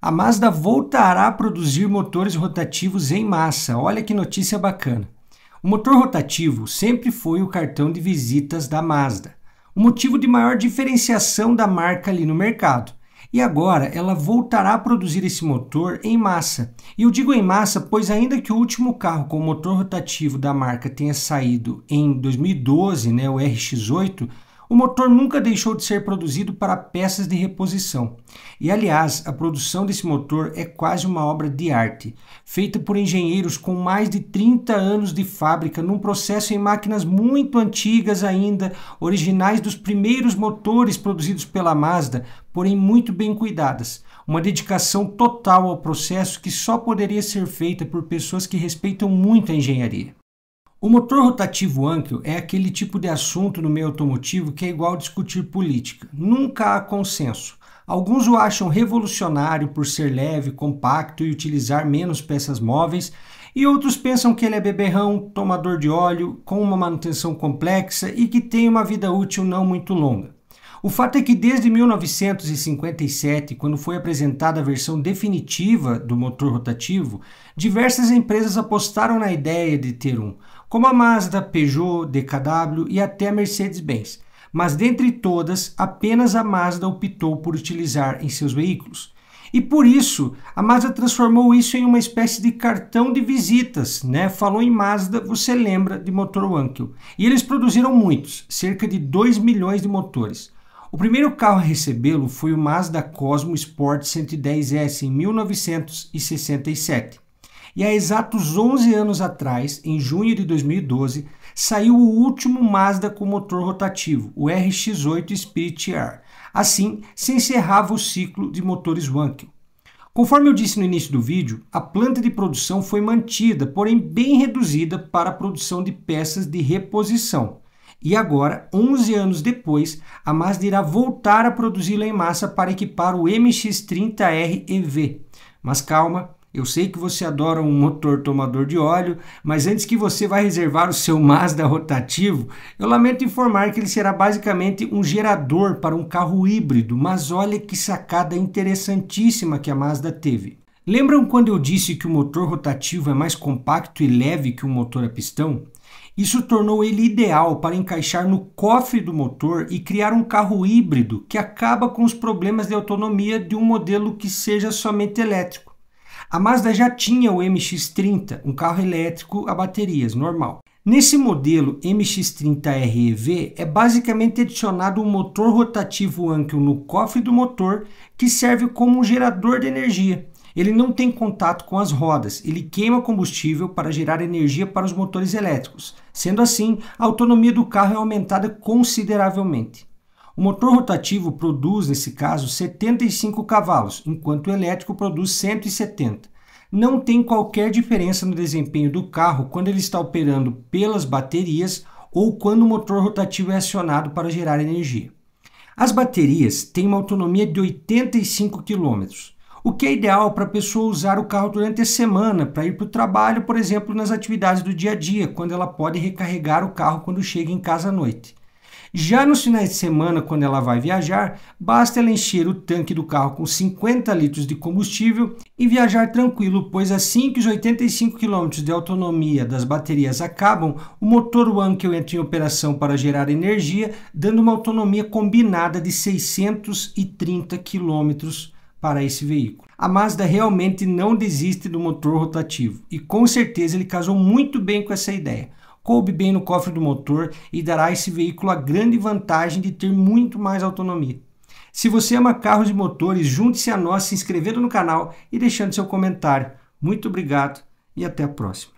A Mazda voltará a produzir motores rotativos em massa. Olha que notícia bacana. O motor rotativo sempre foi o cartão de visitas da Mazda, o motivo de maior diferenciação da marca ali no mercado. E agora ela voltará a produzir esse motor em massa. E eu digo em massa, pois ainda que o último carro com motor rotativo da marca tenha saído em 2012, né, o RX8, o motor nunca deixou de ser produzido para peças de reposição. E aliás, a produção desse motor é quase uma obra de arte, feita por engenheiros com mais de 30 anos de fábrica, num processo em máquinas muito antigas ainda, originais dos primeiros motores produzidos pela Mazda, porém muito bem cuidadas. Uma dedicação total ao processo que só poderia ser feita por pessoas que respeitam muito a engenharia. O motor rotativo ânquio é aquele tipo de assunto no meio automotivo que é igual discutir política. Nunca há consenso. Alguns o acham revolucionário por ser leve, compacto e utilizar menos peças móveis, e outros pensam que ele é beberrão, tomador de óleo, com uma manutenção complexa e que tem uma vida útil não muito longa. O fato é que desde 1957, quando foi apresentada a versão definitiva do motor rotativo, diversas empresas apostaram na ideia de ter um como a Mazda, Peugeot, DKW e até a Mercedes-Benz. Mas dentre todas, apenas a Mazda optou por utilizar em seus veículos. E por isso, a Mazda transformou isso em uma espécie de cartão de visitas, né? Falou em Mazda, você lembra de motor Wankel. E eles produziram muitos, cerca de 2 milhões de motores. O primeiro carro a recebê-lo foi o Mazda Cosmo Sport 110S em 1967. E há exatos 11 anos atrás, em junho de 2012, saiu o último Mazda com motor rotativo, o RX-8 Spirit Air. Assim, se encerrava o ciclo de motores Wankel. Conforme eu disse no início do vídeo, a planta de produção foi mantida, porém bem reduzida para a produção de peças de reposição. E agora, 11 anos depois, a Mazda irá voltar a produzi-la em massa para equipar o MX-30R EV. Mas calma, eu sei que você adora um motor tomador de óleo, mas antes que você vá reservar o seu Mazda rotativo, eu lamento informar que ele será basicamente um gerador para um carro híbrido, mas olha que sacada interessantíssima que a Mazda teve. Lembram quando eu disse que o motor rotativo é mais compacto e leve que um motor a pistão? Isso tornou ele ideal para encaixar no cofre do motor e criar um carro híbrido que acaba com os problemas de autonomia de um modelo que seja somente elétrico. A Mazda já tinha o MX-30, um carro elétrico a baterias normal. Nesse modelo MX-30REV é basicamente adicionado um motor rotativo Ankel no cofre do motor que serve como um gerador de energia. Ele não tem contato com as rodas, ele queima combustível para gerar energia para os motores elétricos. Sendo assim, a autonomia do carro é aumentada consideravelmente. O motor rotativo produz, nesse caso, 75 cavalos, enquanto o elétrico produz 170. Não tem qualquer diferença no desempenho do carro quando ele está operando pelas baterias ou quando o motor rotativo é acionado para gerar energia. As baterias têm uma autonomia de 85 km, o que é ideal para a pessoa usar o carro durante a semana para ir para o trabalho, por exemplo, nas atividades do dia a dia, quando ela pode recarregar o carro quando chega em casa à noite. Já nos finais de semana, quando ela vai viajar, basta ela encher o tanque do carro com 50 litros de combustível e viajar tranquilo, pois assim que os 85 km de autonomia das baterias acabam, o motor Wankel entra em operação para gerar energia, dando uma autonomia combinada de 630 km para esse veículo. A Mazda realmente não desiste do motor rotativo e com certeza ele casou muito bem com essa ideia coube bem no cofre do motor e dará a esse veículo a grande vantagem de ter muito mais autonomia. Se você ama carros e motores, junte-se a nós se inscrevendo no canal e deixando seu comentário. Muito obrigado e até a próxima.